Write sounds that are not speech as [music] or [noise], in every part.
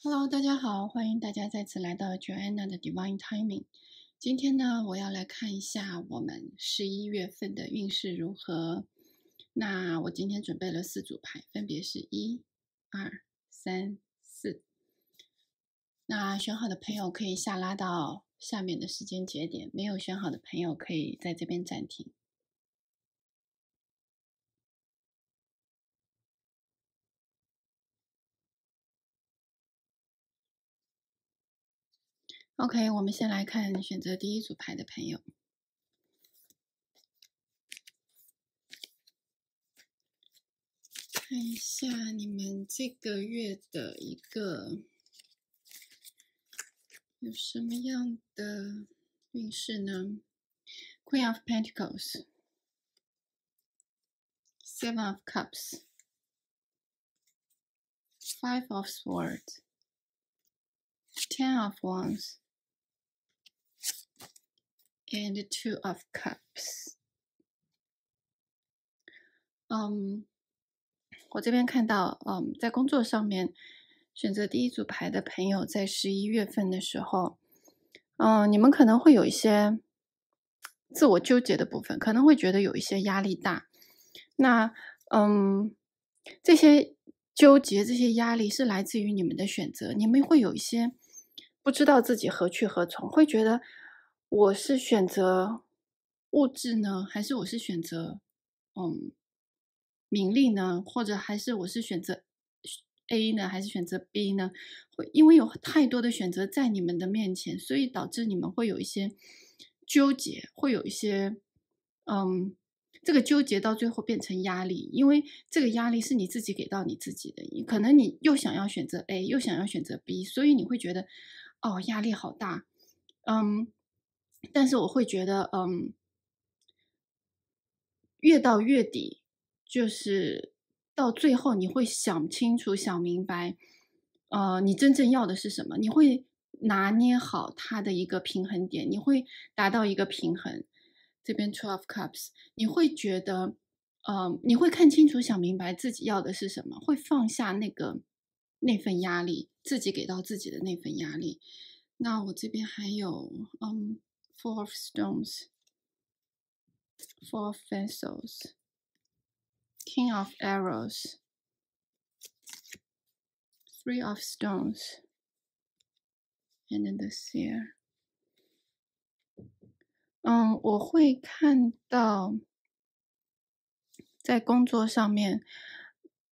Hello，大家好，欢迎大家再次来到 Joanna 的 Divine Timing。今天呢，我要来看一下我们十一月份的运势如何。那我今天准备了四组牌，分别是一、二、三、四。那选好的朋友可以下拉到下面的时间节点，没有选好的朋友可以在这边暂停。OK，我们先来看选择第一组牌的朋友，看一下你们这个月的一个有什么样的运势呢？Queen of Pentacles，Seven of Cups，Five of Swords，Ten of Wands。And two of cups。嗯，我这边看到，嗯，在工作上面选择第一组牌的朋友，在十一月份的时候，嗯，你们可能会有一些自我纠结的部分，可能会觉得有一些压力大。那，嗯，这些纠结、这些压力是来自于你们的选择，你们会有一些不知道自己何去何从，会觉得。我是选择物质呢，还是我是选择嗯名利呢，或者还是我是选择 A 呢，还是选择 B 呢？会因为有太多的选择在你们的面前，所以导致你们会有一些纠结，会有一些嗯，这个纠结到最后变成压力，因为这个压力是你自己给到你自己的。可能你又想要选择 A，又想要选择 B，所以你会觉得哦压力好大，嗯。但是我会觉得，嗯，越到月底，就是到最后，你会想清楚、想明白，呃，你真正要的是什么？你会拿捏好它的一个平衡点，你会达到一个平衡。这边 Twelve Cups，你会觉得，嗯，你会看清楚、想明白自己要的是什么，会放下那个那份压力，自己给到自己的那份压力。那我这边还有，嗯。four stones, four vessels, king of arrows, three of stones, and then the seer. 嗯，我会看到，在工作上面，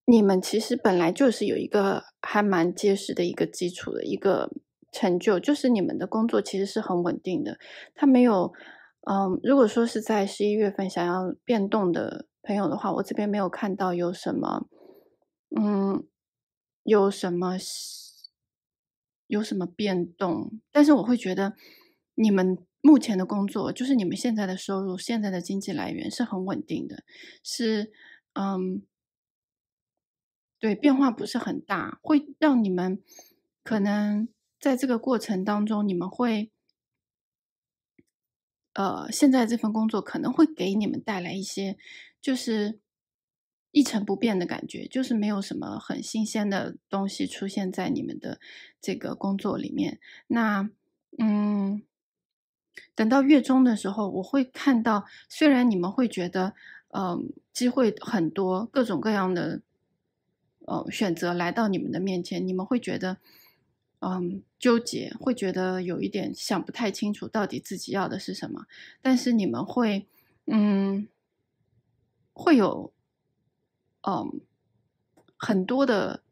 你们其实本来就是有一个还蛮结实的一个基础的一个 um, 成就就是你们的工作其实是很稳定的，他没有，嗯，如果说是在十一月份想要变动的朋友的话，我这边没有看到有什么，嗯，有什么有什么变动。但是我会觉得你们目前的工作，就是你们现在的收入、现在的经济来源是很稳定的，是嗯，对，变化不是很大，会让你们可能。在这个过程当中，你们会，呃，现在这份工作可能会给你们带来一些，就是一成不变的感觉，就是没有什么很新鲜的东西出现在你们的这个工作里面。那，嗯，等到月中的时候，我会看到，虽然你们会觉得，嗯，机会很多，各种各样的，呃，选择来到你们的面前，你们会觉得。嗯，纠结会觉得有一点想不太清楚，到底自己要的是什么。但是你们会，嗯，会有，嗯，很多的，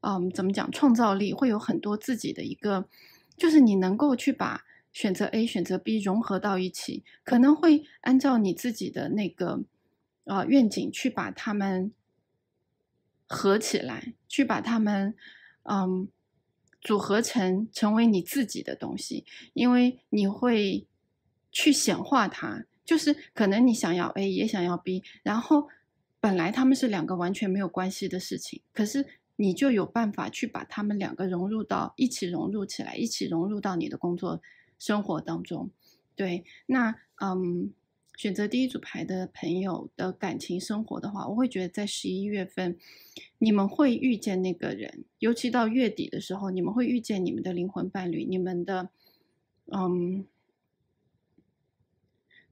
嗯，怎么讲创造力，会有很多自己的一个，就是你能够去把选择 A、选择 B 融合到一起，可能会按照你自己的那个啊愿景去把他们合起来，去把他们，嗯。组合成成为你自己的东西，因为你会去显化它。就是可能你想要 A，也想要 B，然后本来他们是两个完全没有关系的事情，可是你就有办法去把他们两个融入到一起，融入起来，一起融入到你的工作生活当中。对，那嗯。选择第一组牌的朋友的感情生活的话，我会觉得在十一月份，你们会遇见那个人，尤其到月底的时候，你们会遇见你们的灵魂伴侣。你们的，嗯，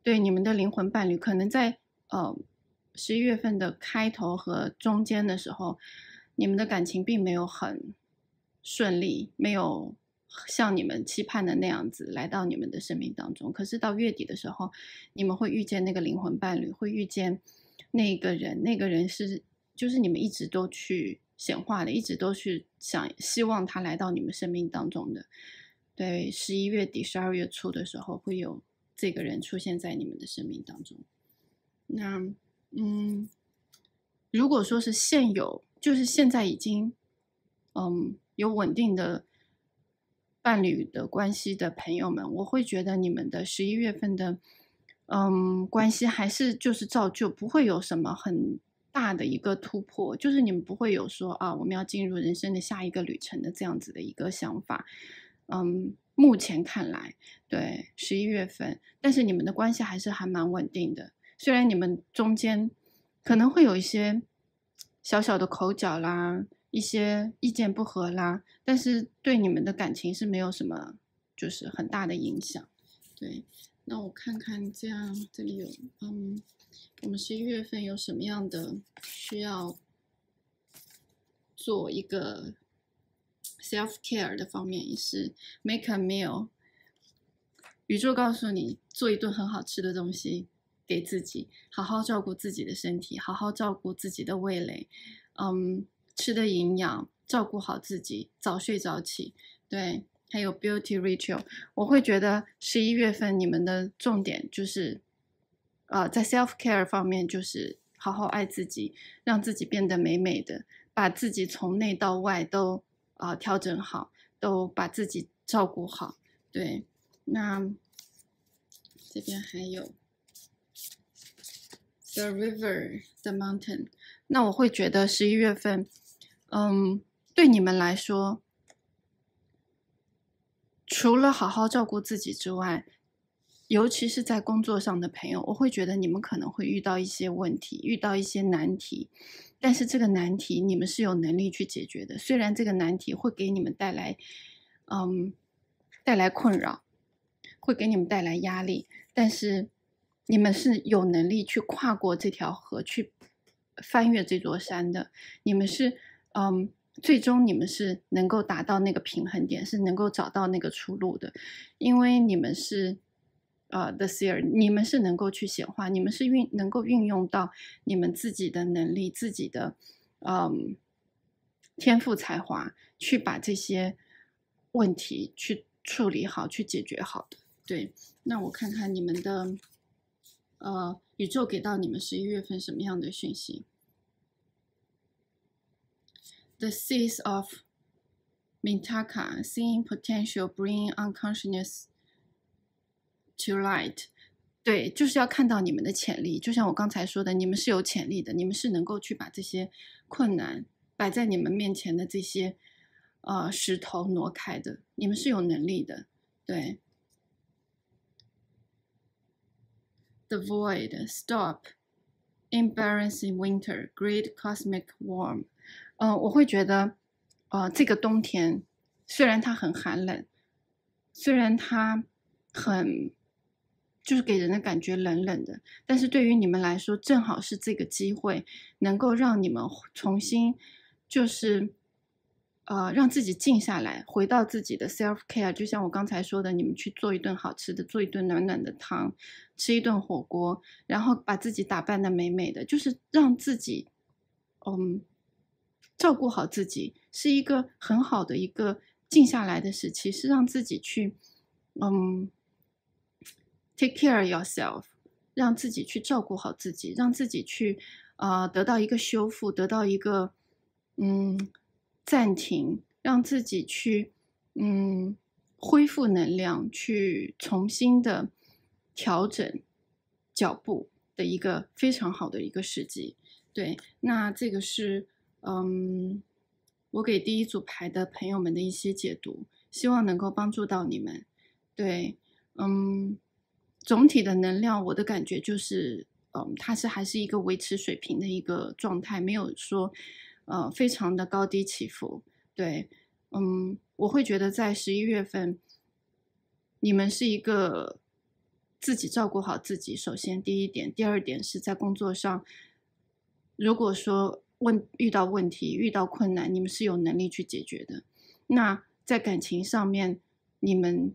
对，你们的灵魂伴侣可能在呃十一月份的开头和中间的时候，你们的感情并没有很顺利，没有。像你们期盼的那样子来到你们的生命当中，可是到月底的时候，你们会遇见那个灵魂伴侣，会遇见那个人。那个人是，就是你们一直都去显化的，一直都去想希望他来到你们生命当中的。对，十一月底、十二月初的时候，会有这个人出现在你们的生命当中。那，嗯，如果说是现有，就是现在已经，嗯，有稳定的。伴侣的关系的朋友们，我会觉得你们的十一月份的，嗯，关系还是就是照旧，不会有什么很大的一个突破，就是你们不会有说啊，我们要进入人生的下一个旅程的这样子的一个想法。嗯，目前看来，对十一月份，但是你们的关系还是还蛮稳定的，虽然你们中间可能会有一些小小的口角啦。一些意见不合啦，但是对你们的感情是没有什么，就是很大的影响。对，那我看看这样，这里有，嗯，我们十一月份有什么样的需要做一个 self care 的方面，也是 make a meal。宇宙告诉你，做一顿很好吃的东西给自己，好好照顾自己的身体，好好照顾自己的味蕾，嗯。吃的营养，照顾好自己，早睡早起，对，还有 beauty ritual，我会觉得十一月份你们的重点就是，啊，在 self care 方面就是好好爱自己，让自己变得美美的，把自己从内到外都啊调整好，都把自己照顾好，对，那这边还有 the river，the mountain，那我会觉得十一月份。嗯，对你们来说，除了好好照顾自己之外，尤其是在工作上的朋友，我会觉得你们可能会遇到一些问题，遇到一些难题。但是这个难题你们是有能力去解决的，虽然这个难题会给你们带来，嗯，带来困扰，会给你们带来压力，但是你们是有能力去跨过这条河，去翻越这座山的。你们是。嗯，最终你们是能够达到那个平衡点，是能够找到那个出路的，因为你们是呃，the s e a r 你们是能够去显化，你们是运能够运用到你们自己的能力、自己的嗯天赋才华，去把这些问题去处理好、去解决好的。对，那我看看你们的呃，宇宙给到你们十一月份什么样的讯息？the seeds of Mintaka, seeing potential, bring unconsciousness to light. 对，就是要看到你们的潜力。就像我刚才说的，你们是有潜力的，你们是能够去把这些困难摆在你们面前的这些呃石头挪开的。你们是有能力的。对。The void, stop, embarrassing winter, great cosmic warm. 嗯，我会觉得，呃，这个冬天虽然它很寒冷，虽然它很就是给人的感觉冷冷的，但是对于你们来说，正好是这个机会，能够让你们重新就是，呃，让自己静下来，回到自己的 self care。就像我刚才说的，你们去做一顿好吃的，做一顿暖暖的汤，吃一顿火锅，然后把自己打扮的美美的，就是让自己，嗯。照顾好自己是一个很好的一个静下来的时期，是让自己去嗯 take care yourself，让自己去照顾好自己，让自己去啊得到一个修复，得到一个嗯暂停，让自己去嗯恢复能量，去重新的调整脚步的一个非常好的一个时机。对，那这个是。嗯，我给第一组牌的朋友们的一些解读，希望能够帮助到你们。对，嗯，总体的能量，我的感觉就是，嗯，它是还是一个维持水平的一个状态，没有说，呃，非常的高低起伏。对，嗯，我会觉得在十一月份，你们是一个自己照顾好自己。首先，第一点，第二点是在工作上，如果说。问遇到问题、遇到困难，你们是有能力去解决的。那在感情上面，你们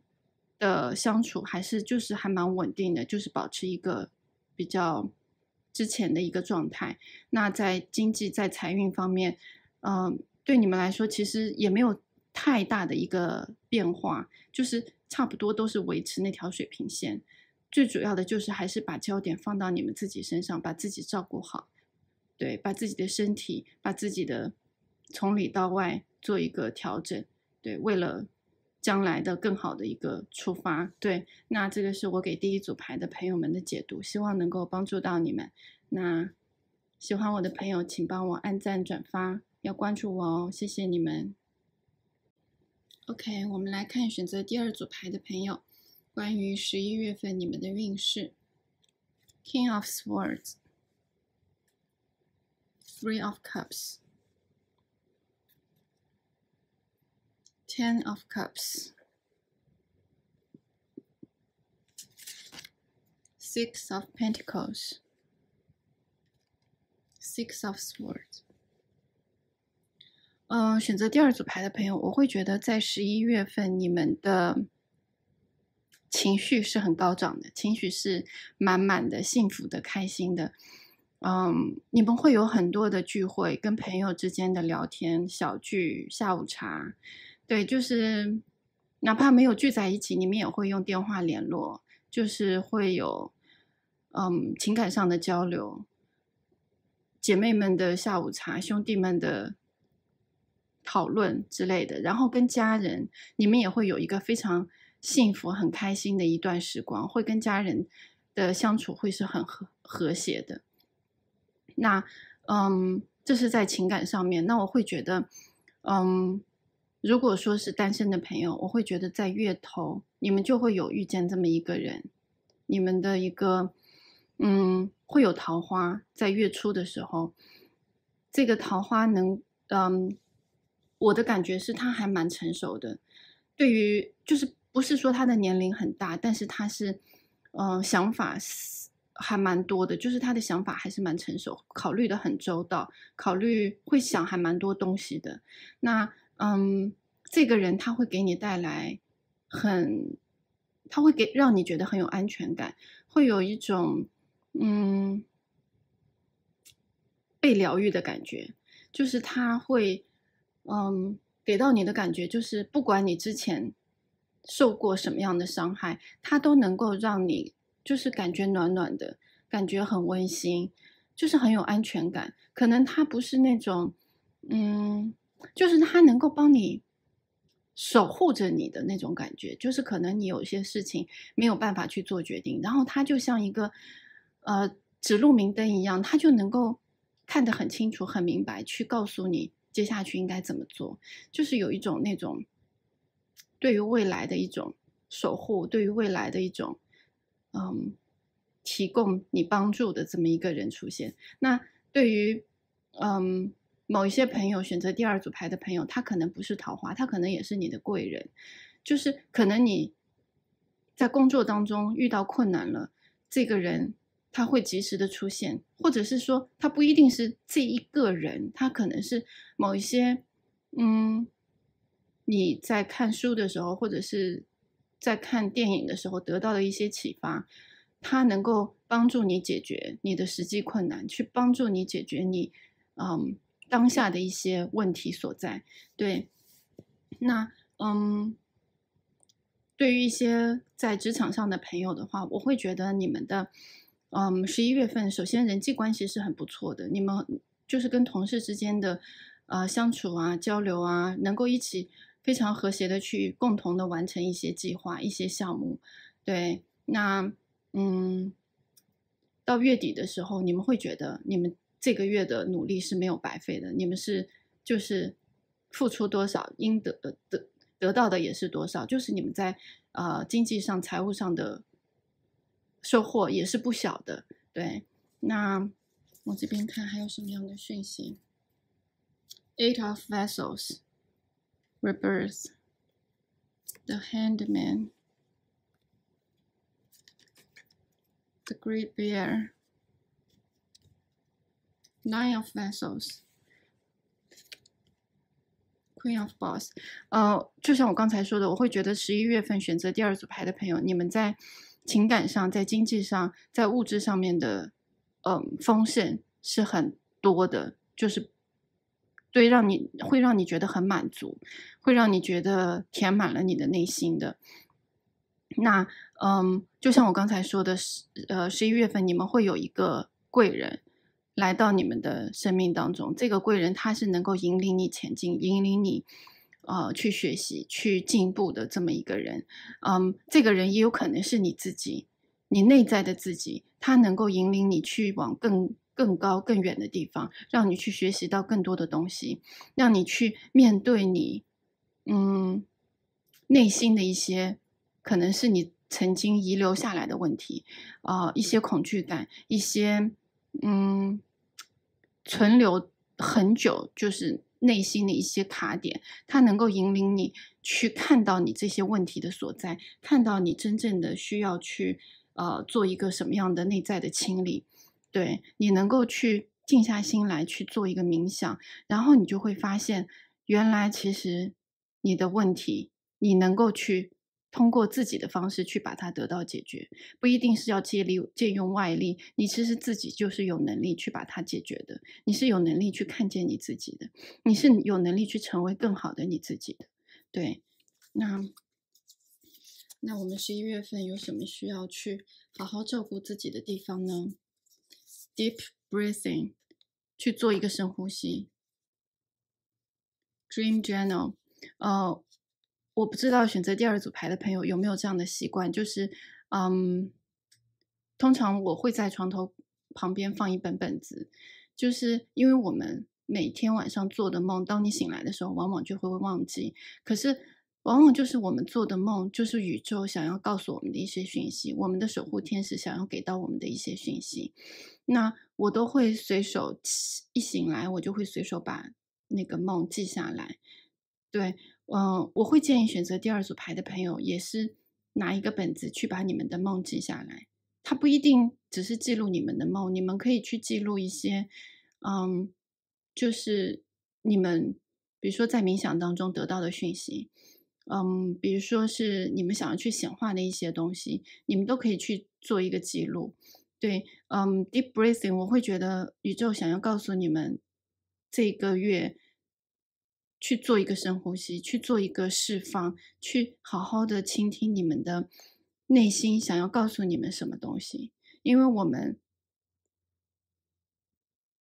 的相处还是就是还蛮稳定的，就是保持一个比较之前的一个状态。那在经济、在财运方面，嗯，对你们来说其实也没有太大的一个变化，就是差不多都是维持那条水平线。最主要的就是还是把焦点放到你们自己身上，把自己照顾好。对，把自己的身体，把自己的从里到外做一个调整。对，为了将来的更好的一个出发。对，那这个是我给第一组牌的朋友们的解读，希望能够帮助到你们。那喜欢我的朋友，请帮我按赞转发，要关注我哦，谢谢你们。OK，我们来看选择第二组牌的朋友，关于十一月份你们的运势，King of Swords。three of cups, ten of cups, six of pentacles, six of Swords. swords。嗯，选择第二组牌的朋友，我会觉得在十一月份你们的。情绪是很高涨的，情绪是满满的、幸福的、开心的。嗯，你们会有很多的聚会，跟朋友之间的聊天、小聚、下午茶，对，就是哪怕没有聚在一起，你们也会用电话联络，就是会有嗯情感上的交流。姐妹们的下午茶，兄弟们的讨论之类的，然后跟家人，你们也会有一个非常幸福、很开心的一段时光，会跟家人的相处会是很和和谐的。那，嗯，这是在情感上面。那我会觉得，嗯，如果说是单身的朋友，我会觉得在月头你们就会有遇见这么一个人，你们的一个，嗯，会有桃花在月初的时候，这个桃花能，嗯，我的感觉是他还蛮成熟的，对于就是不是说他的年龄很大，但是他是，嗯，想法。还蛮多的，就是他的想法还是蛮成熟，考虑的很周到，考虑会想还蛮多东西的。那嗯，这个人他会给你带来很，他会给让你觉得很有安全感，会有一种嗯被疗愈的感觉，就是他会嗯给到你的感觉，就是不管你之前受过什么样的伤害，他都能够让你。就是感觉暖暖的感觉很温馨，就是很有安全感。可能他不是那种，嗯，就是他能够帮你守护着你的那种感觉。就是可能你有些事情没有办法去做决定，然后他就像一个呃指路明灯一样，他就能够看得很清楚、很明白，去告诉你接下去应该怎么做。就是有一种那种对于未来的一种守护，对于未来的一种。嗯，提供你帮助的这么一个人出现。那对于嗯某一些朋友选择第二组牌的朋友，他可能不是桃花，他可能也是你的贵人。就是可能你在工作当中遇到困难了，这个人他会及时的出现，或者是说他不一定是这一个人，他可能是某一些嗯你在看书的时候，或者是。在看电影的时候得到的一些启发，它能够帮助你解决你的实际困难，去帮助你解决你，嗯，当下的一些问题所在。对，那嗯，对于一些在职场上的朋友的话，我会觉得你们的，嗯，十一月份首先人际关系是很不错的，你们就是跟同事之间的，呃，相处啊、交流啊，能够一起。非常和谐的去共同的完成一些计划、一些项目，对。那嗯，到月底的时候，你们会觉得你们这个月的努力是没有白费的，你们是就是付出多少，应得得得到的也是多少，就是你们在呃经济上、财务上的收获也是不小的。对。那我这边看还有什么样的讯息？Eight of Vessels。rippers, the handyman, the great bear, nine of vessels, Queen of Boss，呃，就像我刚才说的，我会觉得十一月份选择第二组牌的朋友，你们在情感上、在经济上、在物质上面的，嗯，风险是很多的，就是对，让你会让你觉得很满足，会让你觉得填满了你的内心的。那嗯，就像我刚才说的，十呃十一月份你们会有一个贵人来到你们的生命当中，这个贵人他是能够引领你前进，引领你啊去学习、去进步的这么一个人。嗯，这个人也有可能是你自己，你内在的自己，他能够引领你去往更。更高更远的地方，让你去学习到更多的东西，让你去面对你嗯内心的一些可能是你曾经遗留下来的问题啊，一些恐惧感，一些嗯存留很久就是内心的一些卡点，它能够引领你去看到你这些问题的所在，看到你真正的需要去呃做一个什么样的内在的清理。对你能够去静下心来去做一个冥想，然后你就会发现，原来其实你的问题，你能够去通过自己的方式去把它得到解决，不一定是要借力借用外力，你其实自己就是有能力去把它解决的。你是有能力去看见你自己的，你是有能力去成为更好的你自己的。对，那那我们十一月份有什么需要去好好照顾自己的地方呢？Deep breathing，去做一个深呼吸。Dream journal，呃，我不知道选择第二组牌的朋友有没有这样的习惯，就是，嗯，通常我会在床头旁边放一本本子，就是因为我们每天晚上做的梦，当你醒来的时候，往往就会忘记。可是往往就是我们做的梦，就是宇宙想要告诉我们的一些讯息，我们的守护天使想要给到我们的一些讯息。那我都会随手一醒来，我就会随手把那个梦记下来。对，嗯，我会建议选择第二组牌的朋友，也是拿一个本子去把你们的梦记下来。它不一定只是记录你们的梦，你们可以去记录一些，嗯，就是你们比如说在冥想当中得到的讯息。嗯，比如说是你们想要去显化的一些东西，你们都可以去做一个记录。对，嗯，deep breathing，我会觉得宇宙想要告诉你们，这个月去做一个深呼吸，去做一个释放，去好好的倾听你们的内心想要告诉你们什么东西，因为我们。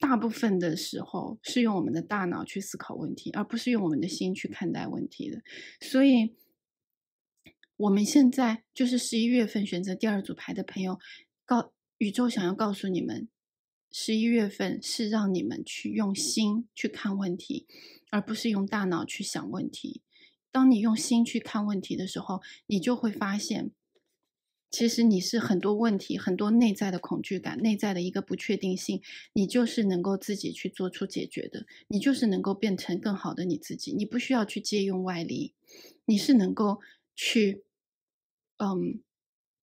大部分的时候是用我们的大脑去思考问题，而不是用我们的心去看待问题的。所以，我们现在就是十一月份选择第二组牌的朋友，告宇宙想要告诉你们，十一月份是让你们去用心去看问题，而不是用大脑去想问题。当你用心去看问题的时候，你就会发现。其实你是很多问题、很多内在的恐惧感、内在的一个不确定性，你就是能够自己去做出解决的，你就是能够变成更好的你自己，你不需要去借用外力，你是能够去嗯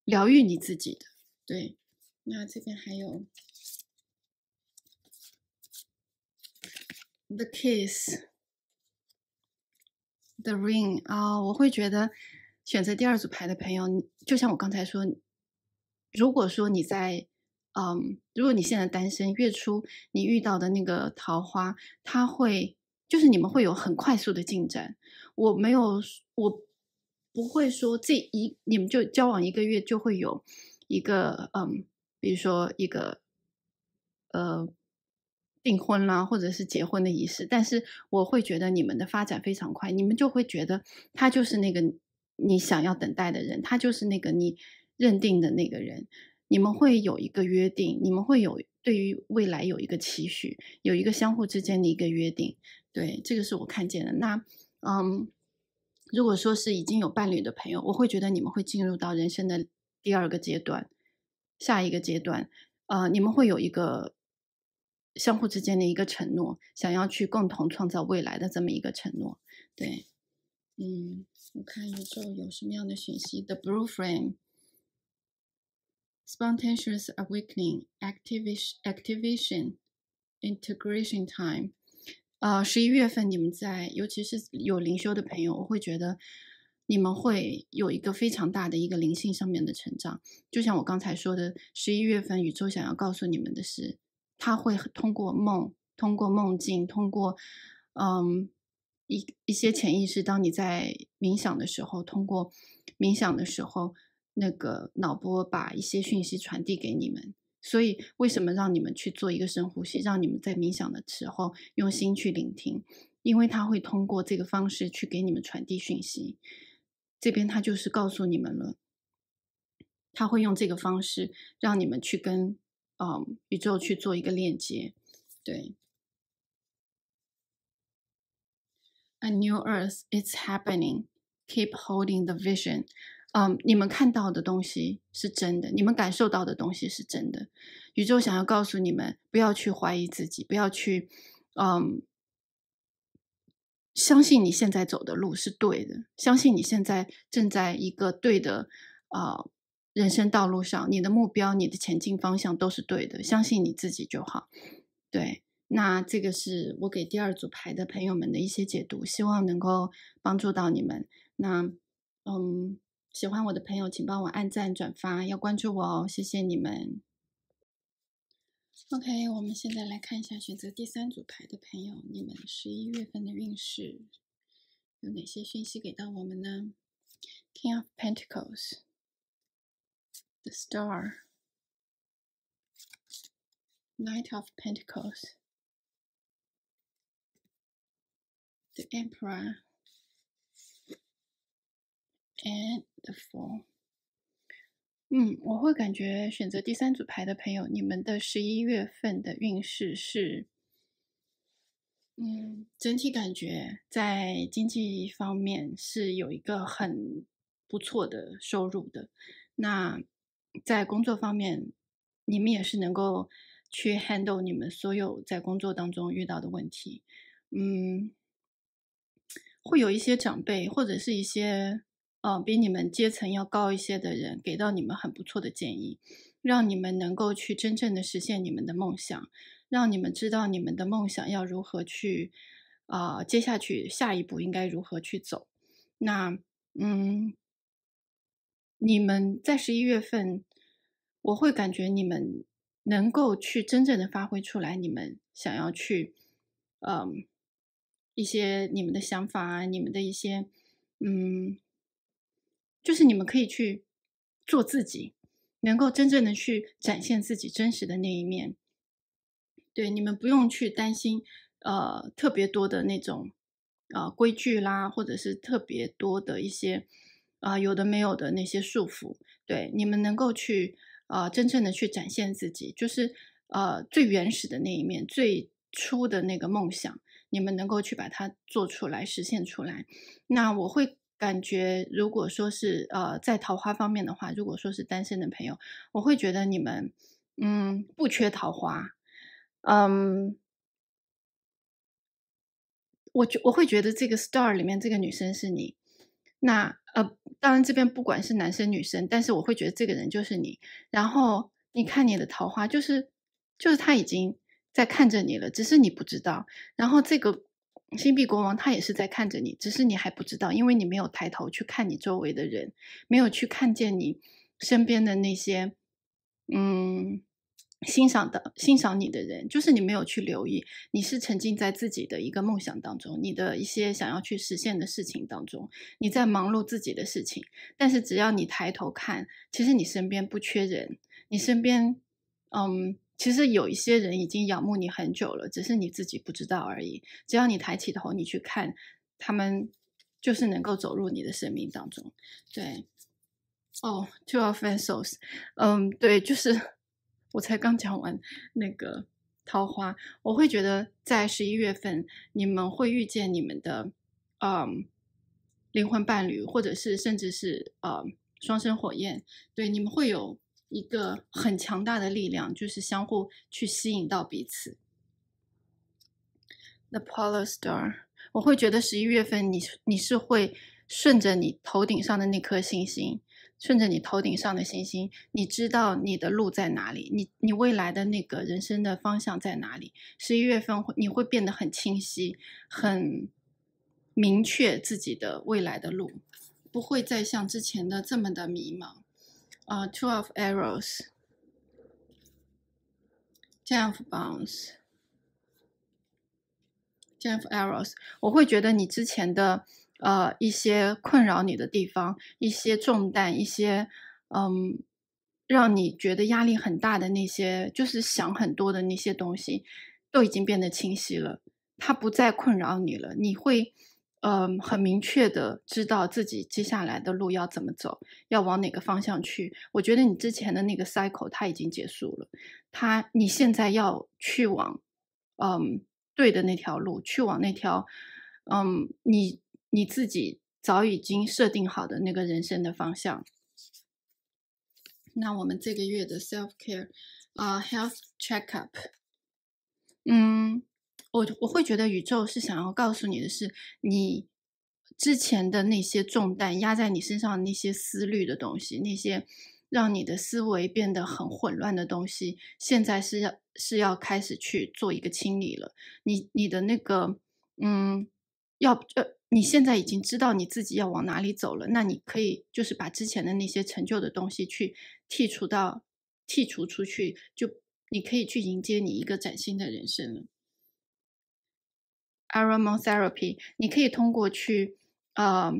疗愈你自己的。对，那这边还有 the kiss，the ring 啊，我会觉得。选择第二组牌的朋友，就像我刚才说，如果说你在嗯，如果你现在单身，月初你遇到的那个桃花，他会就是你们会有很快速的进展。我没有，我不会说这一你们就交往一个月就会有一个嗯，比如说一个呃订婚啦，或者是结婚的仪式。但是我会觉得你们的发展非常快，你们就会觉得他就是那个。你想要等待的人，他就是那个你认定的那个人。你们会有一个约定，你们会有对于未来有一个期许，有一个相互之间的一个约定。对，这个是我看见的。那，嗯，如果说是已经有伴侣的朋友，我会觉得你们会进入到人生的第二个阶段，下一个阶段，呃，你们会有一个相互之间的一个承诺，想要去共同创造未来的这么一个承诺。对。嗯，我看宇宙有什么样的讯息？The b l u e f r a m e spontaneous awakening, activation, activation, integration time。呃，十一月份你们在，尤其是有灵修的朋友，我会觉得你们会有一个非常大的一个灵性上面的成长。就像我刚才说的，十一月份宇宙想要告诉你们的是，他会通过梦，通过梦境，通过嗯。一一些潜意识，当你在冥想的时候，通过冥想的时候，那个脑波把一些讯息传递给你们。所以为什么让你们去做一个深呼吸，让你们在冥想的时候用心去聆听？因为他会通过这个方式去给你们传递讯息。这边他就是告诉你们了，他会用这个方式让你们去跟嗯宇宙去做一个链接，对。A new earth, it's happening. Keep holding the vision. 嗯，你们看到的东西是真的，你们感受到的东西是真的。宇宙想要告诉你们，不要去怀疑自己，不要去，嗯，相信你现在走的路是对的，相信你现在正在一个对的啊人生道路上，你的目标、你的前进方向都是对的，相信你自己就好。对。那这个是我给第二组牌的朋友们的一些解读，希望能够帮助到你们。那，嗯，喜欢我的朋友，请帮我按赞、转发，要关注我哦，谢谢你们。OK，我们现在来看一下选择第三组牌的朋友，你们十一月份的运势有哪些讯息给到我们呢？King of Pentacles，The Star，Knight of Pentacles。The emperor and the four。嗯，我会感觉选择第三组牌的朋友，你们的十一月份的运势是，嗯，整体感觉在经济方面是有一个很不错的收入的。那在工作方面，你们也是能够去 handle 你们所有在工作当中遇到的问题。嗯。会有一些长辈，或者是一些，呃比你们阶层要高一些的人，给到你们很不错的建议，让你们能够去真正的实现你们的梦想，让你们知道你们的梦想要如何去，啊，接下去下一步应该如何去走。那，嗯，你们在十一月份，我会感觉你们能够去真正的发挥出来，你们想要去，嗯。一些你们的想法啊，你们的一些嗯，就是你们可以去做自己，能够真正的去展现自己真实的那一面。对，你们不用去担心呃特别多的那种啊规矩啦，或者是特别多的一些啊有的没有的那些束缚。对，你们能够去呃真正的去展现自己，就是呃最原始的那一面，最初的那个梦想。你们能够去把它做出来、实现出来，那我会感觉，如果说是呃在桃花方面的话，如果说是单身的朋友，我会觉得你们嗯不缺桃花，嗯，我觉我会觉得这个 star 里面这个女生是你，那呃当然这边不管是男生女生，但是我会觉得这个人就是你，然后你看你的桃花就是就是他已经。在看着你了，只是你不知道。然后这个星币国王他也是在看着你，只是你还不知道，因为你没有抬头去看你周围的人，没有去看见你身边的那些嗯欣赏的欣赏你的人，就是你没有去留意。你是沉浸在自己的一个梦想当中，你的一些想要去实现的事情当中，你在忙碌自己的事情。但是只要你抬头看，其实你身边不缺人，你身边嗯。其实有一些人已经仰慕你很久了，只是你自己不知道而已。只要你抬起头，你去看，他们就是能够走入你的生命当中。对，哦，Two of p e n t a l s 嗯，对，就是 [laughs] 我才刚讲完那个桃花，我会觉得在十一月份你们会遇见你们的，嗯，灵魂伴侣，或者是甚至是呃双生火焰。对，你们会有。一个很强大的力量，就是相互去吸引到彼此。The Polar Star，我会觉得十一月份，你你是会顺着你头顶上的那颗星星，顺着你头顶上的星星，你知道你的路在哪里，你你未来的那个人生的方向在哪里。十一月份，会你会变得很清晰、很明确自己的未来的路，不会再像之前的这么的迷茫。呃，two of arrows，j e n of bonds，j e n f arrows。我会觉得你之前的呃一些困扰你的地方，一些重担，一些嗯让你觉得压力很大的那些，就是想很多的那些东西，都已经变得清晰了，它不再困扰你了，你会。嗯，很明确的知道自己接下来的路要怎么走，要往哪个方向去。我觉得你之前的那个 cycle 它已经结束了，它你现在要去往，嗯，对的那条路，去往那条，嗯，你你自己早已经设定好的那个人生的方向。那我们这个月的 self care 啊，health check up，嗯。我我会觉得宇宙是想要告诉你的是，你之前的那些重担压在你身上那些思虑的东西，那些让你的思维变得很混乱的东西，现在是要是要开始去做一个清理了。你你的那个嗯，要呃，你现在已经知道你自己要往哪里走了，那你可以就是把之前的那些陈旧的东西去剔除到剔除出去，就你可以去迎接你一个崭新的人生了。aromatherapy，你可以通过去，呃，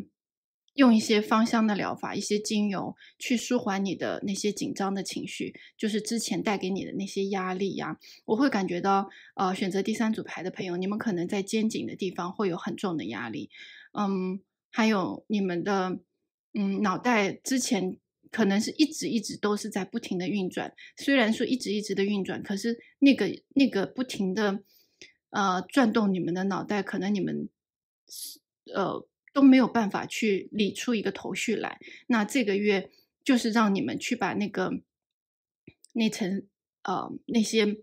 用一些芳香的疗法，一些精油去舒缓你的那些紧张的情绪，就是之前带给你的那些压力呀。我会感觉到，呃，选择第三组牌的朋友，你们可能在肩颈的地方会有很重的压力，嗯，还有你们的，嗯，脑袋之前可能是一直一直都是在不停的运转，虽然说一直一直的运转，可是那个那个不停的。呃，转动你们的脑袋，可能你们呃都没有办法去理出一个头绪来。那这个月就是让你们去把那个那层呃那些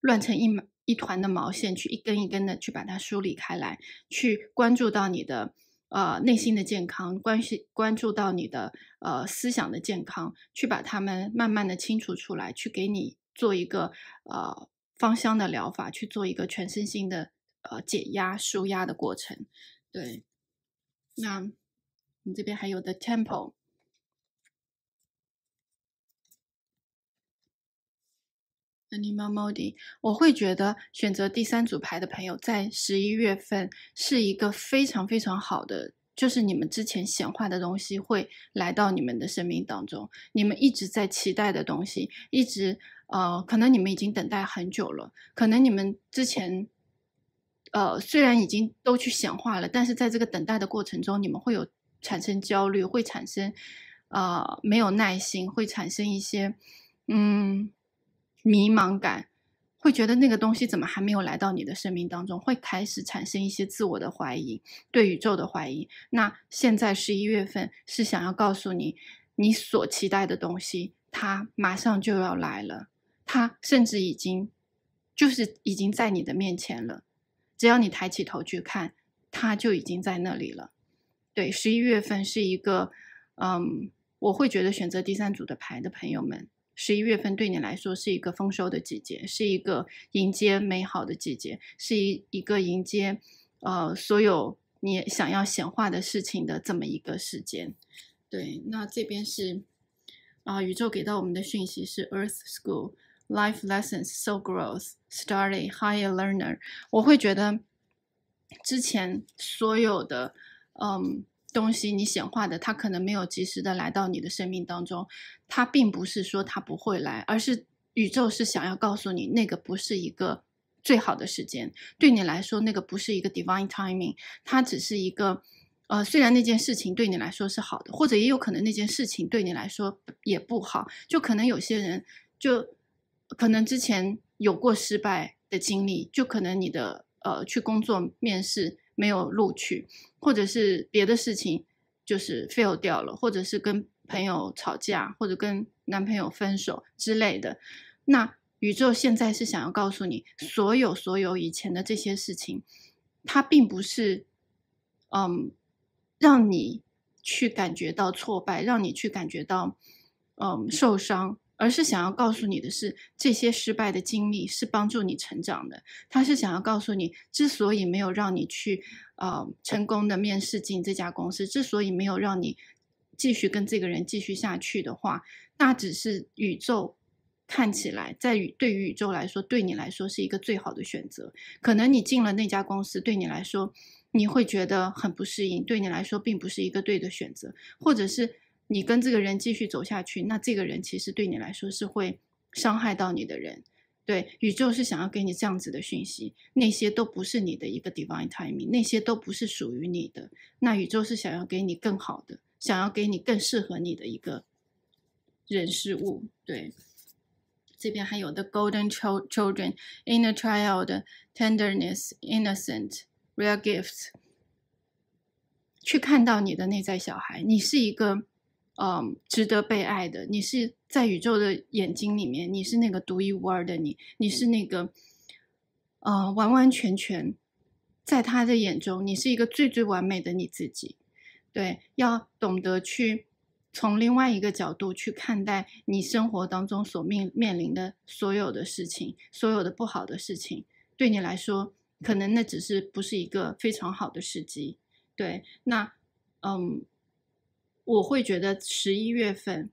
乱成一一团的毛线，去一根一根的去把它梳理开来，去关注到你的呃内心的健康，关系关注到你的呃思想的健康，去把它们慢慢的清除出来，去给你做一个呃。芳香的疗法去做一个全身心的呃解压舒压的过程，对。那你这边还有 The Temple，Anima Modi，我会觉得选择第三组牌的朋友在十一月份是一个非常非常好的，就是你们之前显化的东西会来到你们的生命当中，你们一直在期待的东西一直。呃，可能你们已经等待很久了，可能你们之前，呃，虽然已经都去显化了，但是在这个等待的过程中，你们会有产生焦虑，会产生呃没有耐心，会产生一些嗯迷茫感，会觉得那个东西怎么还没有来到你的生命当中，会开始产生一些自我的怀疑，对宇宙的怀疑。那现在十一月份是想要告诉你，你所期待的东西，它马上就要来了。它甚至已经，就是已经在你的面前了，只要你抬起头去看，它就已经在那里了。对，十一月份是一个，嗯，我会觉得选择第三组的牌的朋友们，十一月份对你来说是一个丰收的季节，是一个迎接美好的季节，是一一个迎接，呃，所有你想要显化的事情的这么一个时间。对，那这边是，啊，宇宙给到我们的讯息是 Earth School。Life lessons, so growth, study, higher learner。我会觉得，之前所有的嗯东西你显化的，它可能没有及时的来到你的生命当中。它并不是说它不会来，而是宇宙是想要告诉你，那个不是一个最好的时间，对你来说那个不是一个 divine timing。它只是一个呃，虽然那件事情对你来说是好的，或者也有可能那件事情对你来说也不好。就可能有些人就。可能之前有过失败的经历，就可能你的呃去工作面试没有录取，或者是别的事情就是 fail 掉了，或者是跟朋友吵架，或者跟男朋友分手之类的。那宇宙现在是想要告诉你，所有所有以前的这些事情，它并不是嗯让你去感觉到挫败，让你去感觉到嗯受伤。而是想要告诉你的是，这些失败的经历是帮助你成长的。他是想要告诉你，之所以没有让你去啊成功的面试进这家公司，之所以没有让你继续跟这个人继续下去的话，那只是宇宙看起来在宇对于宇宙来说，对你来说是一个最好的选择。可能你进了那家公司，对你来说你会觉得很不适应，对你来说并不是一个对的选择，或者是。你跟这个人继续走下去，那这个人其实对你来说是会伤害到你的人。对，宇宙是想要给你这样子的讯息，那些都不是你的一个 divine timing，那些都不是属于你的。那宇宙是想要给你更好的，想要给你更适合你的一个人事物。对，这边还有 the golden children, inner child, tenderness, i n n o c e n r a real gifts，去看到你的内在小孩，你是一个。嗯，值得被爱的你是在宇宙的眼睛里面，你是那个独一无二的你，你是那个，呃，完完全全在他的眼中，你是一个最最完美的你自己。对，要懂得去从另外一个角度去看待你生活当中所面面临的所有的事情，所有的不好的事情，对你来说，可能那只是不是一个非常好的时机。对，那嗯。我会觉得十一月份，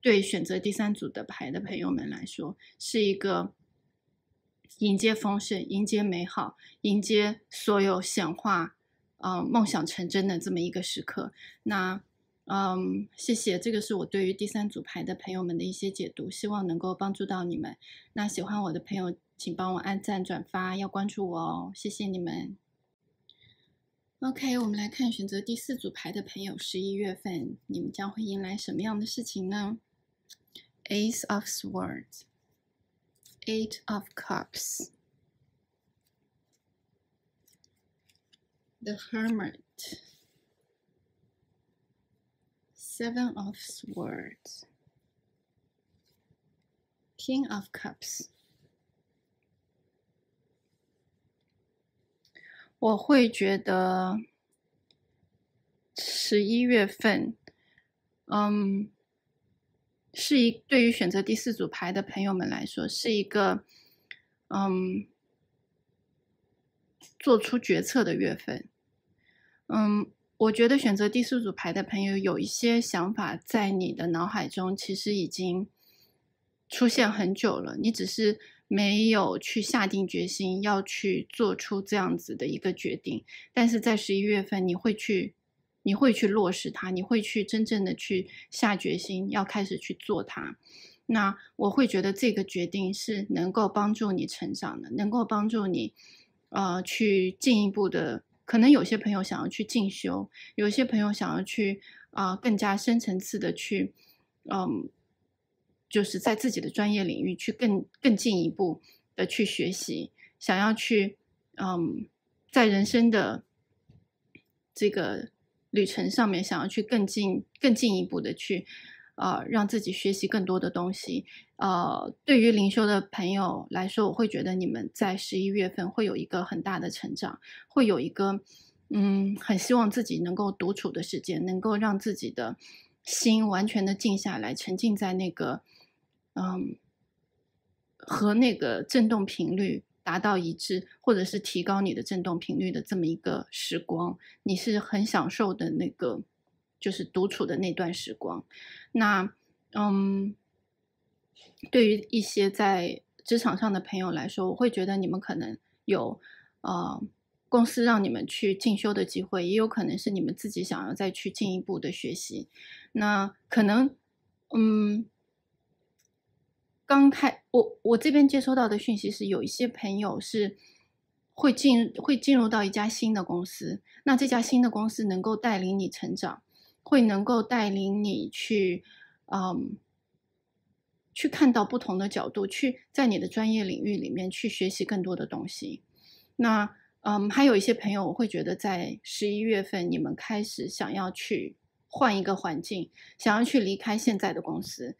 对选择第三组的牌的朋友们来说，是一个迎接丰盛，迎接美好、迎接所有显化，嗯，梦想成真的这么一个时刻。那，嗯，谢谢，这个是我对于第三组牌的朋友们的一些解读，希望能够帮助到你们。那喜欢我的朋友，请帮我按赞、转发，要关注我哦，谢谢你们。OK，我们来看选择第四组牌的朋友，十一月份你们将会迎来什么样的事情呢？Ace of Swords，Eight of Cups，The Hermit，Seven of Swords，King of Cups。我会觉得十一月份，嗯，是一对于选择第四组牌的朋友们来说，是一个嗯，做出决策的月份。嗯，我觉得选择第四组牌的朋友有一些想法在你的脑海中，其实已经出现很久了，你只是。没有去下定决心要去做出这样子的一个决定，但是在十一月份你会去，你会去落实它，你会去真正的去下决心要开始去做它。那我会觉得这个决定是能够帮助你成长的，能够帮助你，呃，去进一步的。可能有些朋友想要去进修，有些朋友想要去啊更加深层次的去，嗯。就是在自己的专业领域去更更进一步的去学习，想要去嗯，在人生的这个旅程上面，想要去更进更进一步的去啊，让自己学习更多的东西。呃，对于灵修的朋友来说，我会觉得你们在十一月份会有一个很大的成长，会有一个嗯，很希望自己能够独处的时间，能够让自己的心完全的静下来，沉浸在那个。嗯，和那个振动频率达到一致，或者是提高你的振动频率的这么一个时光，你是很享受的那个，就是独处的那段时光。那嗯，对于一些在职场上的朋友来说，我会觉得你们可能有啊，公司让你们去进修的机会，也有可能是你们自己想要再去进一步的学习。那可能嗯。刚开，我我这边接收到的讯息是，有一些朋友是会进会进入到一家新的公司，那这家新的公司能够带领你成长，会能够带领你去，嗯，去看到不同的角度，去在你的专业领域里面去学习更多的东西。那，嗯，还有一些朋友，我会觉得在十一月份，你们开始想要去换一个环境，想要去离开现在的公司，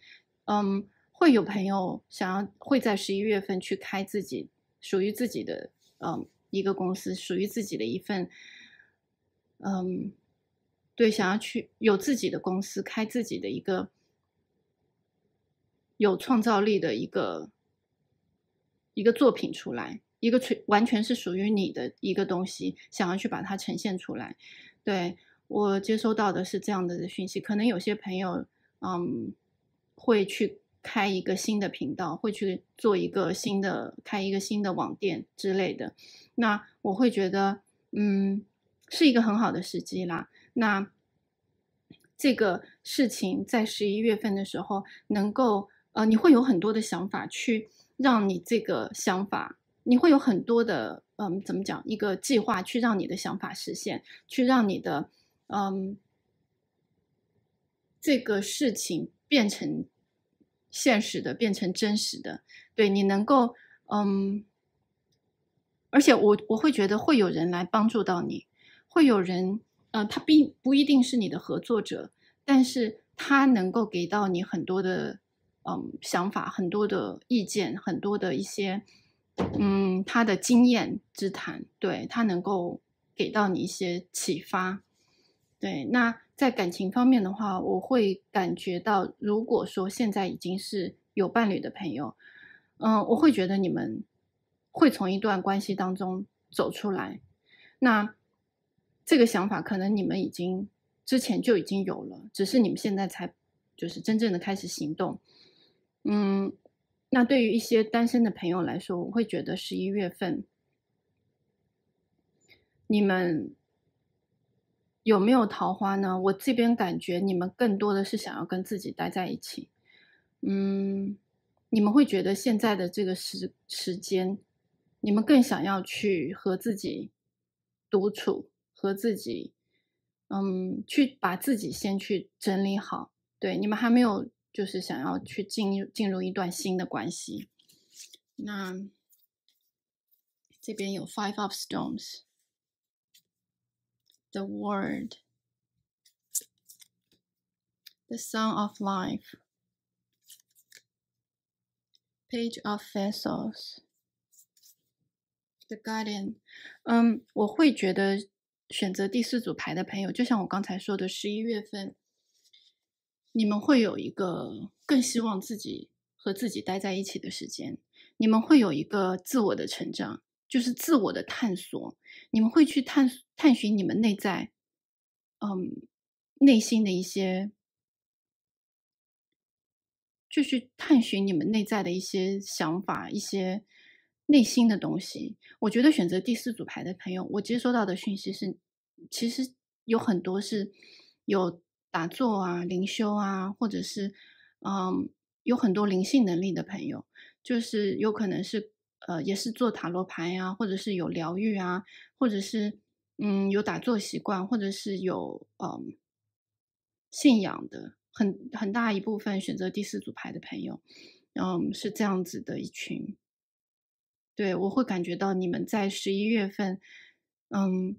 嗯。会有朋友想要会在十一月份去开自己属于自己的嗯一个公司属于自己的一份嗯对想要去有自己的公司开自己的一个有创造力的一个一个作品出来一个全完全是属于你的一个东西想要去把它呈现出来对我接收到的是这样的讯息可能有些朋友嗯会去。开一个新的频道，会去做一个新的开一个新的网店之类的。那我会觉得，嗯，是一个很好的时机啦。那这个事情在十一月份的时候，能够呃，你会有很多的想法去让你这个想法，你会有很多的嗯，怎么讲一个计划去让你的想法实现，去让你的嗯这个事情变成。现实的变成真实的，对你能够，嗯，而且我我会觉得会有人来帮助到你，会有人，嗯，他并不一定是你的合作者，但是他能够给到你很多的，嗯，想法，很多的意见，很多的一些，嗯，他的经验之谈，对他能够给到你一些启发，对，那。在感情方面的话，我会感觉到，如果说现在已经是有伴侣的朋友，嗯，我会觉得你们会从一段关系当中走出来。那这个想法可能你们已经之前就已经有了，只是你们现在才就是真正的开始行动。嗯，那对于一些单身的朋友来说，我会觉得十一月份你们。有没有桃花呢？我这边感觉你们更多的是想要跟自己待在一起。嗯，你们会觉得现在的这个时时间，你们更想要去和自己独处，和自己，嗯，去把自己先去整理好。对，你们还没有就是想要去进进入一段新的关系。那这边有 Five of Stones。The word, the song of life, page of f e s s i l s the garden。嗯，我会觉得选择第四组牌的朋友，就像我刚才说的，十一月份，你们会有一个更希望自己和自己待在一起的时间，你们会有一个自我的成长。就是自我的探索，你们会去探探寻你们内在，嗯，内心的一些，就是探寻你们内在的一些想法、一些内心的东西。我觉得选择第四组牌的朋友，我接收到的讯息是，其实有很多是有打坐啊、灵修啊，或者是嗯，有很多灵性能力的朋友，就是有可能是。呃，也是做塔罗牌呀，或者是有疗愈啊，或者是嗯有打坐习惯，或者是有嗯信仰的，很很大一部分选择第四组牌的朋友，嗯，是这样子的一群。对，我会感觉到你们在十一月份，嗯，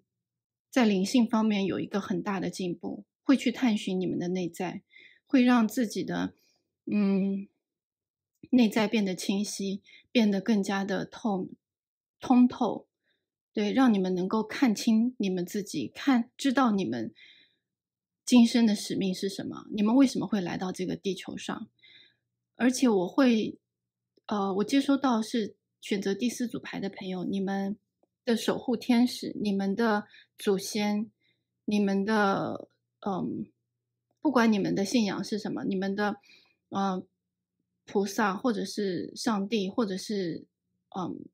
在灵性方面有一个很大的进步，会去探寻你们的内在，会让自己的嗯内在变得清晰。变得更加的透通透，对，让你们能够看清你们自己，看知道你们今生的使命是什么，你们为什么会来到这个地球上？而且我会，呃，我接收到是选择第四组牌的朋友，你们的守护天使，你们的祖先，你们的，嗯，不管你们的信仰是什么，你们的，嗯。菩萨，或者是上帝，或者是嗯，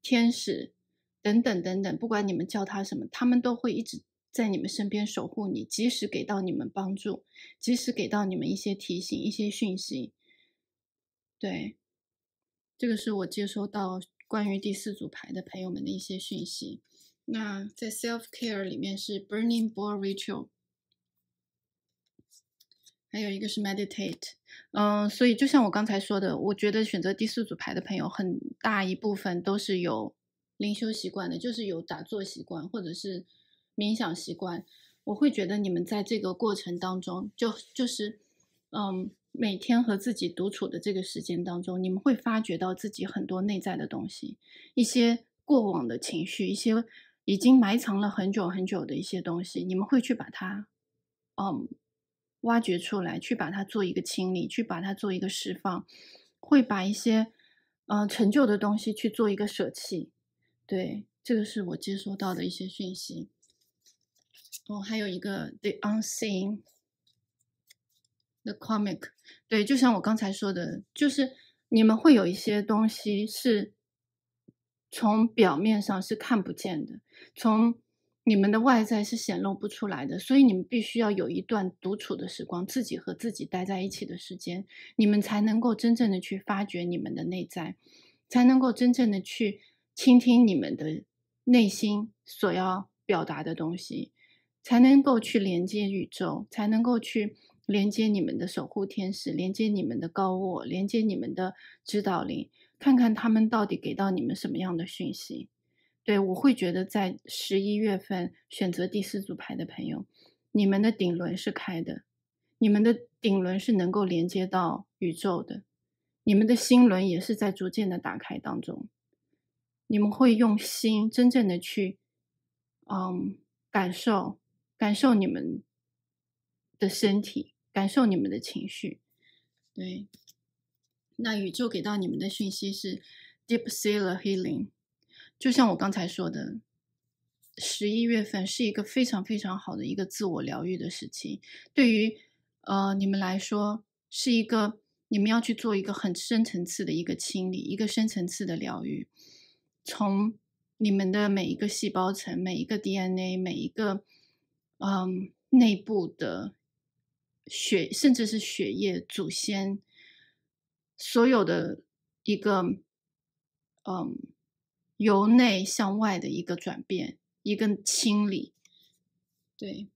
天使，等等等等，不管你们叫他什么，他们都会一直在你们身边守护你，及时给到你们帮助，及时给到你们一些提醒、一些讯息。对，这个是我接收到关于第四组牌的朋友们的一些讯息。那在 self care 里面是 burning bowl ritual。还有一个是 meditate，嗯，所以就像我刚才说的，我觉得选择第四组牌的朋友，很大一部分都是有灵修习惯的，就是有打坐习惯或者是冥想习惯。我会觉得你们在这个过程当中，就就是，嗯，每天和自己独处的这个时间当中，你们会发觉到自己很多内在的东西，一些过往的情绪，一些已经埋藏了很久很久的一些东西，你们会去把它，嗯。挖掘出来，去把它做一个清理，去把它做一个释放，会把一些嗯陈旧的东西去做一个舍弃。对，这个是我接收到的一些讯息。哦，还有一个 The Unseen，The Comic，对，就像我刚才说的，就是你们会有一些东西是从表面上是看不见的，从。你们的外在是显露不出来的，所以你们必须要有一段独处的时光，自己和自己待在一起的时间，你们才能够真正的去发掘你们的内在，才能够真正的去倾听你们的内心所要表达的东西，才能够去连接宇宙，才能够去连接你们的守护天使，连接你们的高我，连接你们的指导灵，看看他们到底给到你们什么样的讯息。对，我会觉得在十一月份选择第四组牌的朋友，你们的顶轮是开的，你们的顶轮是能够连接到宇宙的，你们的心轮也是在逐渐的打开当中，你们会用心真正的去，嗯，感受感受你们的身体，感受你们的情绪，对，那宇宙给到你们的讯息是 deep sea r healing。就像我刚才说的，十一月份是一个非常非常好的一个自我疗愈的时期，对于呃你们来说是一个你们要去做一个很深层次的一个清理，一个深层次的疗愈，从你们的每一个细胞层、每一个 DNA、每一个嗯内部的血，甚至是血液祖先，所有的一个嗯。由内向外的一个转变，一个清理。对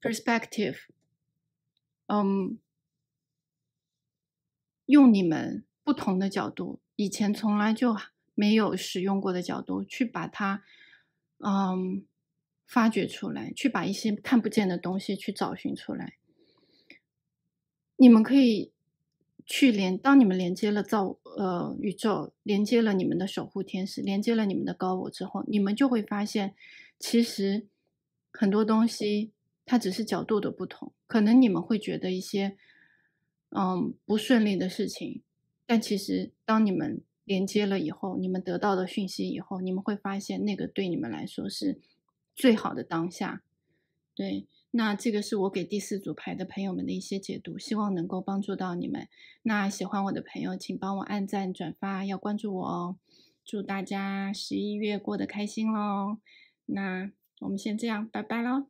，perspective，嗯，用你们不同的角度，以前从来就没有使用过的角度，去把它，嗯，发掘出来，去把一些看不见的东西去找寻出来。你们可以。去连，当你们连接了造呃宇宙，连接了你们的守护天使，连接了你们的高我之后，你们就会发现，其实很多东西它只是角度的不同。可能你们会觉得一些嗯不顺利的事情，但其实当你们连接了以后，你们得到的讯息以后，你们会发现那个对你们来说是最好的当下，对。那这个是我给第四组牌的朋友们的一些解读，希望能够帮助到你们。那喜欢我的朋友，请帮我按赞、转发，要关注我哦。祝大家十一月过得开心喽！那我们先这样，拜拜喽。